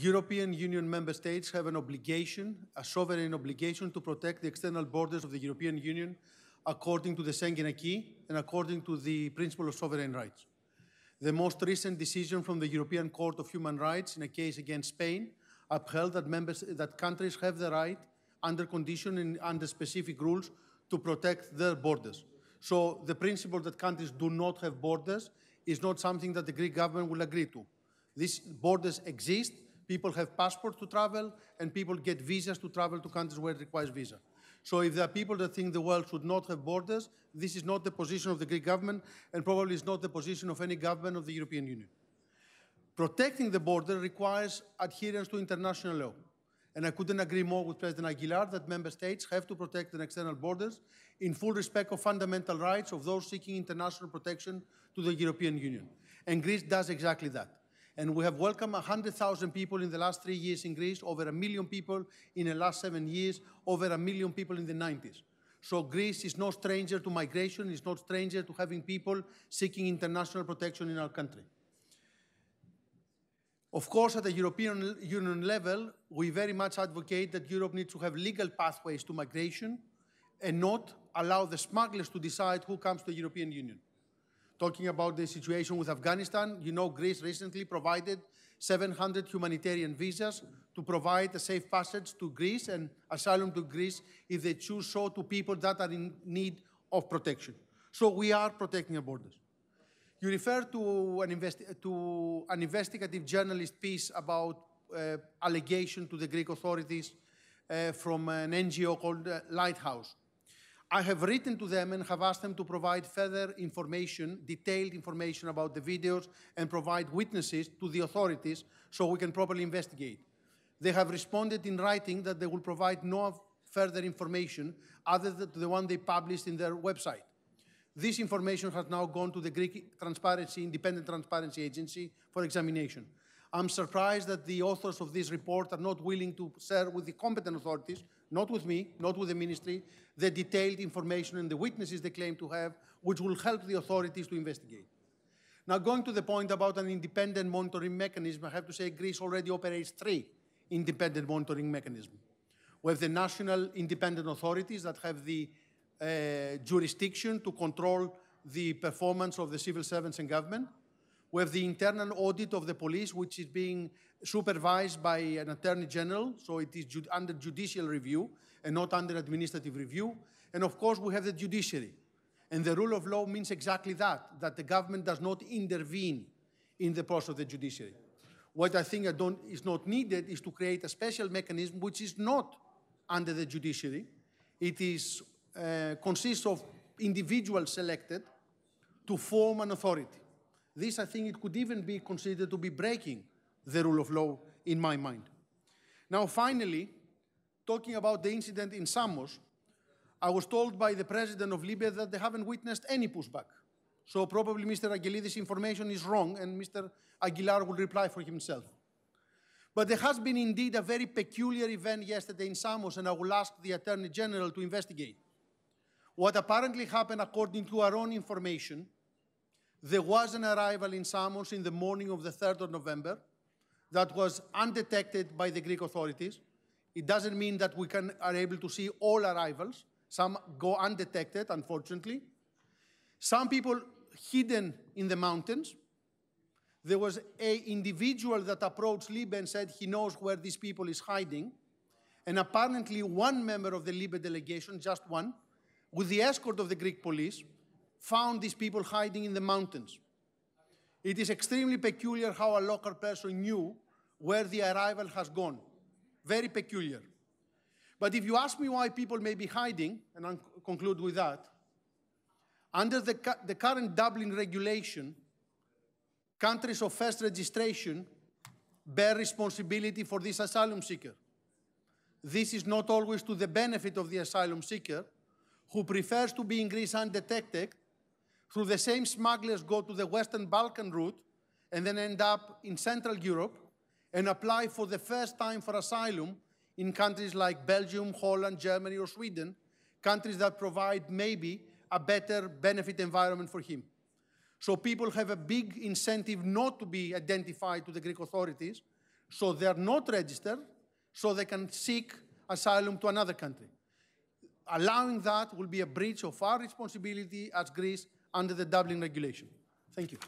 European Union member states have an obligation, a sovereign obligation, to protect the external borders of the European Union according to the Schengen Acquis and according to the principle of sovereign rights. The most recent decision from the European Court of Human Rights in a case against Spain upheld that, members, that countries have the right, under condition and under specific rules, to protect their borders. So the principle that countries do not have borders is not something that the Greek government will agree to. These borders exist People have passports to travel, and people get visas to travel to countries where it requires visa. So if there are people that think the world should not have borders, this is not the position of the Greek government, and probably is not the position of any government of the European Union. Protecting the border requires adherence to international law. And I couldn't agree more with President Aguilar that member states have to protect their external borders in full respect of fundamental rights of those seeking international protection to the European Union. And Greece does exactly that. And we have welcomed 100,000 people in the last three years in Greece, over a million people in the last seven years, over a million people in the 90s. So Greece is no stranger to migration, it's no stranger to having people seeking international protection in our country. Of course, at the European Union level, we very much advocate that Europe needs to have legal pathways to migration and not allow the smugglers to decide who comes to the European Union talking about the situation with Afghanistan. You know, Greece recently provided 700 humanitarian visas to provide a safe passage to Greece and asylum to Greece if they choose so to people that are in need of protection. So we are protecting our borders. You refer to an, to an investigative journalist piece about uh, allegation to the Greek authorities uh, from an NGO called uh, Lighthouse. I have written to them and have asked them to provide further information, detailed information about the videos and provide witnesses to the authorities so we can properly investigate. They have responded in writing that they will provide no further information other than the one they published in their website. This information has now gone to the Greek Transparency, Independent Transparency Agency for examination. I'm surprised that the authors of this report are not willing to share with the competent authorities, not with me, not with the ministry, the detailed information and the witnesses they claim to have, which will help the authorities to investigate. Now, going to the point about an independent monitoring mechanism, I have to say Greece already operates three independent monitoring mechanisms. We have the national independent authorities that have the uh, jurisdiction to control the performance of the civil servants and government. We have the internal audit of the police, which is being supervised by an attorney general, so it is ju under judicial review and not under administrative review. And of course, we have the judiciary. And the rule of law means exactly that, that the government does not intervene in the process of the judiciary. What I think I is not needed is to create a special mechanism which is not under the judiciary. It is, uh, consists of individuals selected to form an authority. This, I think, it could even be considered to be breaking the rule of law in my mind. Now, finally, talking about the incident in Samos, I was told by the president of Libya that they haven't witnessed any pushback. So probably Mr. Aguilidis' information is wrong and Mr. Aguilar will reply for himself. But there has been indeed a very peculiar event yesterday in Samos and I will ask the Attorney General to investigate. What apparently happened according to our own information there was an arrival in Samos in the morning of the 3rd of November that was undetected by the Greek authorities. It doesn't mean that we can, are able to see all arrivals. Some go undetected, unfortunately. Some people hidden in the mountains. There was a individual that approached Libya and said he knows where these people is hiding. And apparently one member of the Libya delegation, just one, with the escort of the Greek police, found these people hiding in the mountains. It is extremely peculiar how a local person knew where the arrival has gone. Very peculiar. But if you ask me why people may be hiding, and I'll conclude with that, under the, the current Dublin regulation, countries of first registration bear responsibility for this asylum seeker. This is not always to the benefit of the asylum seeker, who prefers to be in Greece undetected through the same smugglers go to the Western Balkan route and then end up in Central Europe and apply for the first time for asylum in countries like Belgium, Holland, Germany, or Sweden, countries that provide maybe a better benefit environment for him. So people have a big incentive not to be identified to the Greek authorities, so they're not registered, so they can seek asylum to another country. Allowing that will be a breach of our responsibility as Greece under the Dublin regulation. Thank you.